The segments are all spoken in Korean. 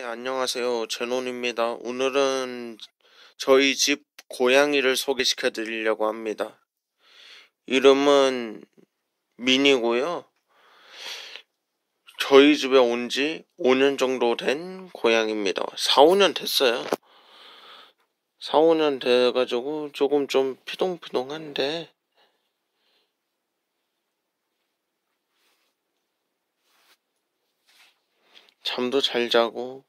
네, 안녕하세요. 제논입니다. 오늘은 저희 집 고양이를 소개시켜 드리려고 합니다. 이름은 민니고요 저희 집에 온 지 5년 정도 된 고양이입니다. 4, 5년 됐어요. 4, 5년 돼가지고 조금 좀 피동피동한데 잠도 잘 자고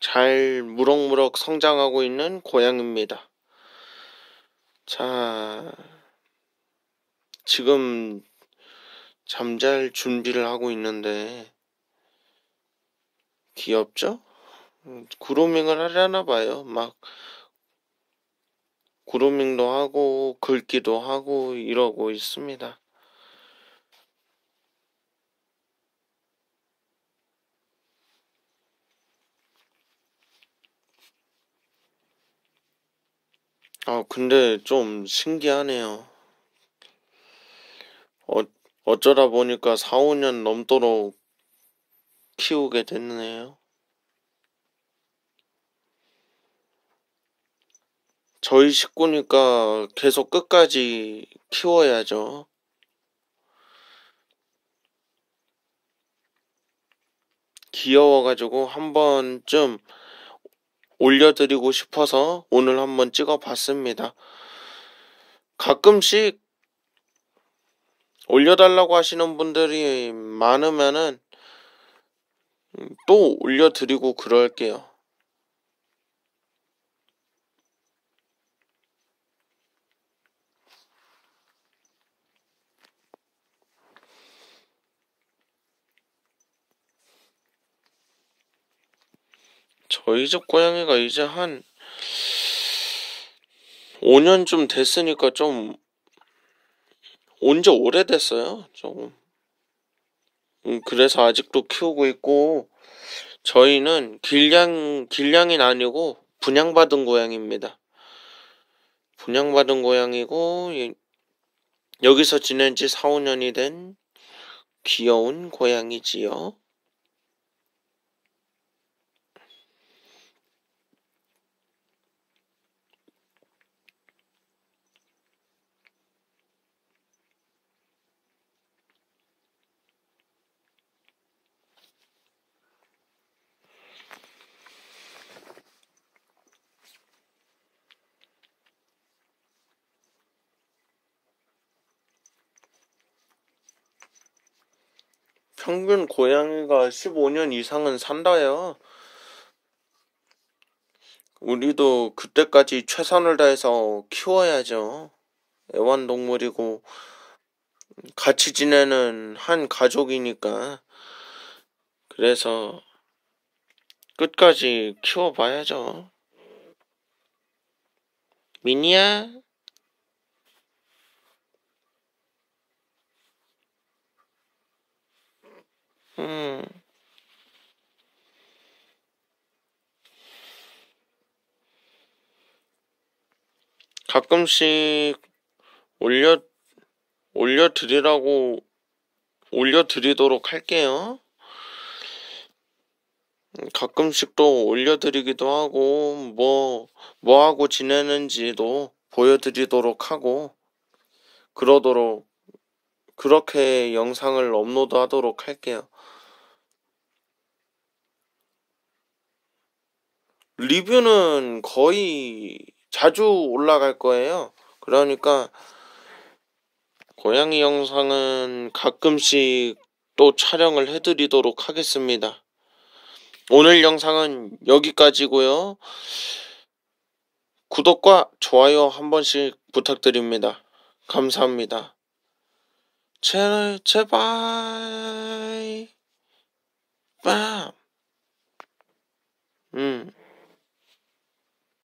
잘 무럭무럭 성장하고 있는 고양입니다. 자, 지금 잠잘 준비를 하고 있는데 귀엽죠? 그루밍을 하려나 봐요. 막 그루밍도 하고 긁기도 하고 이러고 있습니다. 아, 근데 좀 신기하네요. 어, 어쩌다 보니까 4, 5년 넘도록 키우게 됐네요. 저희 식구니까 계속 끝까지 키워야죠. 귀여워가지고 한 번쯤 올려드리고 싶어서 오늘 한번 찍어봤습니다. 가끔씩 올려달라고 하시는 분들이 많으면은 또 올려드리고 그럴게요. 어, 이집 고양이가 이제 한 5년쯤 됐으니까 좀온지 오래됐어요. 조금. 음, 그래서 아직도 키우고 있고 저희는 길냥 길냥이 는 아니고 분양받은 고양이입니다. 분양받은 고양이고 여기서 지낸 지 4, 5년이 된 귀여운 고양이지요. 평균 고양이가 15년 이상은 산다요. 우리도 그때까지 최선을 다해서 키워야죠. 애완동물이고 같이 지내는 한 가족이니까 그래서 끝까지 키워봐야죠. 미니야? 가끔씩 올려, 올려드리라고, 올려드리도록 할게요. 가끔씩 또 올려드리기도 하고, 뭐, 뭐 하고 지내는지도 보여드리도록 하고, 그러도록, 그렇게 영상을 업로드 하도록 할게요. 리뷰는 거의 자주 올라갈 거예요. 그러니까 고양이 영상은 가끔씩 또 촬영을 해드리도록 하겠습니다. 오늘 영상은 여기까지고요. 구독과 좋아요 한 번씩 부탁드립니다. 감사합니다. 채널 제발 빰